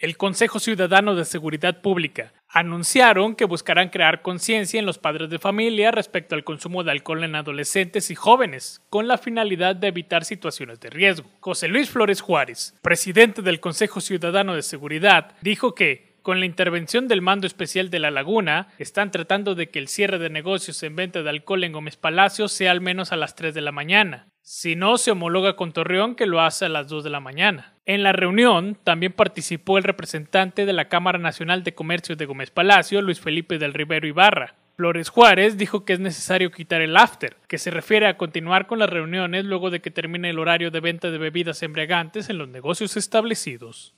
el Consejo Ciudadano de Seguridad Pública anunciaron que buscarán crear conciencia en los padres de familia respecto al consumo de alcohol en adolescentes y jóvenes, con la finalidad de evitar situaciones de riesgo. José Luis Flores Juárez, presidente del Consejo Ciudadano de Seguridad, dijo que con la intervención del mando especial de La Laguna, están tratando de que el cierre de negocios en venta de alcohol en Gómez Palacio sea al menos a las 3 de la mañana. Si no, se homologa con Torreón que lo hace a las 2 de la mañana. En la reunión también participó el representante de la Cámara Nacional de Comercio de Gómez Palacio, Luis Felipe del Rivero Ibarra. Flores Juárez dijo que es necesario quitar el after, que se refiere a continuar con las reuniones luego de que termine el horario de venta de bebidas embriagantes en los negocios establecidos.